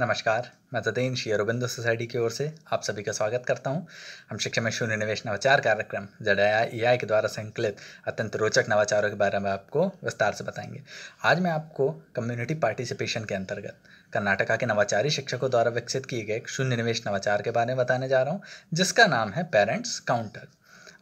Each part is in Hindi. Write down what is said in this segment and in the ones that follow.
नमस्कार मैं जतेन श्री अरविंदो सोसाइटी की ओर से आप सभी का स्वागत करता हूं। हम शिक्षा में शून्य निवेश नवाचार कार्यक्रम जेड आई के द्वारा संकलित अत्यंत रोचक नवाचारों के बारे में आपको विस्तार से बताएंगे आज मैं आपको कम्युनिटी पार्टिसिपेशन के अंतर्गत कर्नाटका के नवाचारी शिक्षकों द्वारा विकसित किए गए शून्य निवेश नवाचार के बारे में बताने जा रहा हूँ जिसका नाम है पेरेंट्स काउंटर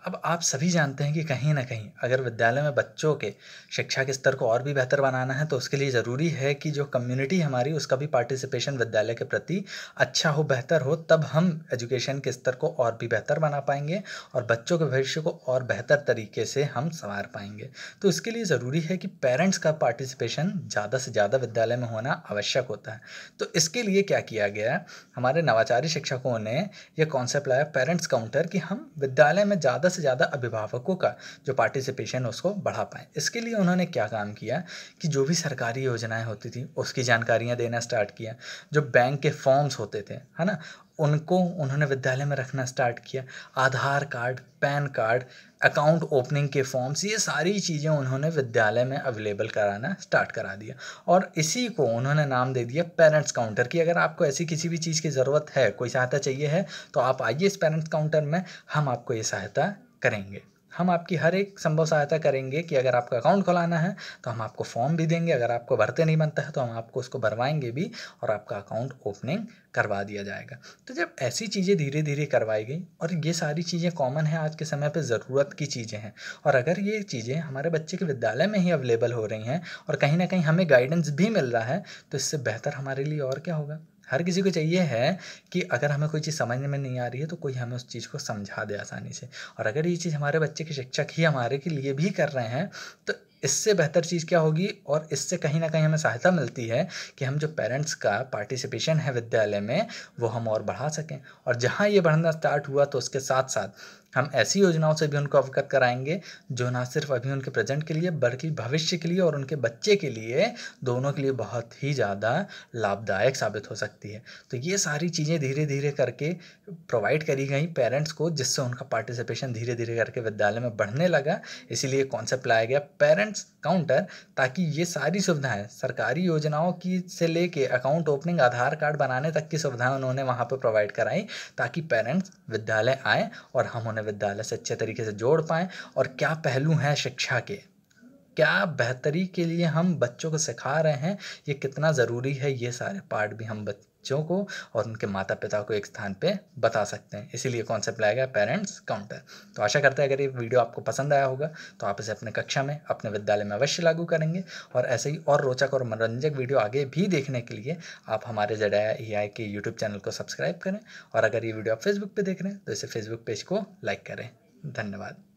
अब आप सभी जानते हैं कि कहीं ना कहीं अगर विद्यालय में बच्चों के शिक्षा के स्तर को और भी बेहतर बनाना है तो उसके लिए ज़रूरी है कि जो कम्युनिटी हमारी उसका भी पार्टिसिपेशन विद्यालय के प्रति अच्छा हो बेहतर हो तब हम एजुकेशन के स्तर को और भी बेहतर बना पाएंगे और बच्चों के भविष्य को और बेहतर तरीके से हम संवार पाएंगे तो इसके लिए ज़रूरी है कि पेरेंट्स का पार्टिसिपेशन ज़्यादा से ज़्यादा विद्यालय में होना आवश्यक होता है तो इसके लिए क्या किया गया हमारे नवाचारी शिक्षकों ने यह कॉन्सेप्ट लाया पेरेंट्स काउंटर कि हम विद्यालय में ज़्यादा से ज़्यादा अभिभावकों का जो पार्टिसिपेशन है उसको बढ़ा पाए इसके लिए उन्होंने क्या काम किया कि जो भी सरकारी योजनाएं होती थी उसकी जानकारियां देना स्टार्ट किया जो बैंक के फॉर्म्स होते थे है ना उनको उन्होंने विद्यालय में रखना स्टार्ट किया Aadhaar card PAN card account opening के फॉर्म्स ये सारी चीज़ें उन्होंने विद्यालय में अवेलेबल कराना स्टार्ट करा दिया और इसी को उन्होंने नाम दे दिया पेरेंट्स काउंटर की अगर आपको ऐसी किसी भी चीज़ की ज़रूरत है कोई सहायता चाहिए है तो आप आइए इस पेरेंट्स काउंटर में हम आपको ये सहायता करेंगे हम आपकी हर एक संभव सहायता करेंगे कि अगर आपका अकाउंट खुलाना है तो हम आपको फॉर्म भी देंगे अगर आपको भरते नहीं बनता है तो हम आपको उसको भरवाएंगे भी और आपका अकाउंट ओपनिंग करवा दिया जाएगा तो जब ऐसी चीज़ें धीरे धीरे करवाई गई और ये सारी चीज़ें कॉमन है आज के समय पर ज़रूरत की चीज़ें हैं और अगर ये चीज़ें हमारे बच्चे के विद्यालय में ही अवेलेबल हो रही हैं और कहीं ना कहीं हमें गाइडेंस भी मिल रहा है तो इससे बेहतर हमारे लिए और क्या होगा हर किसी को चाहिए है कि अगर हमें कोई चीज़ समझ में नहीं आ रही है तो कोई हमें उस चीज़ को समझा दे आसानी से और अगर ये चीज़ हमारे बच्चे के शिक्षक ही हमारे के लिए भी कर रहे हैं तो इससे बेहतर चीज़ क्या होगी और इससे कहीं ना कहीं हमें सहायता मिलती है कि हम जो पेरेंट्स का पार्टिसिपेशन है विद्यालय में वो हम और बढ़ा सकें और जहाँ ये बढ़ना स्टार्ट हुआ तो उसके साथ साथ हम ऐसी योजनाओं से भी उनको अवगत कराएंगे जो ना सिर्फ अभी उनके प्रेजेंट के लिए बल्कि भविष्य के लिए और उनके बच्चे के लिए दोनों के लिए बहुत ही ज़्यादा लाभदायक साबित हो सकती है तो ये सारी चीज़ें धीरे धीरे करके प्रोवाइड करी गई पेरेंट्स को जिससे उनका पार्टिसिपेशन धीरे धीरे करके विद्यालय में बढ़ने लगा इसीलिए कॉन्सेप्ट लाया गया पेरेंट्स काउंटर ताकि ये सारी सुविधाएं सरकारी योजनाओं की से लेके अकाउंट ओपनिंग आधार कार्ड बनाने तक की सुविधाएं उन्होंने वहाँ पर प्रोवाइड कराई ताकि पेरेंट्स विद्यालय आएँ और हम उन्हें विश्वविद्यालय से अच्छे तरीके से जोड़ पाएँ और क्या पहलू हैं शिक्षा के क्या बेहतरी के लिए हम बच्चों को सिखा रहे हैं ये कितना ज़रूरी है ये सारे पार्ट भी हम बच्चों को और उनके माता पिता को एक स्थान पे बता सकते हैं इसीलिए कॉन्सेप्ट लाया गया पेरेंट्स काउंटर तो आशा करते हैं अगर ये वीडियो आपको पसंद आया होगा तो आप इसे अपने कक्षा में अपने विद्यालय में अवश्य लागू करेंगे और ऐसे ही और रोचक और मनोरंजक वीडियो आगे भी देखने के लिए आप हमारे जडाया ई के यूट्यूब चैनल को सब्सक्राइब करें और अगर ये वीडियो आप फेसबुक पर देख रहे हैं तो इसे फेसबुक पेज को लाइक करें धन्यवाद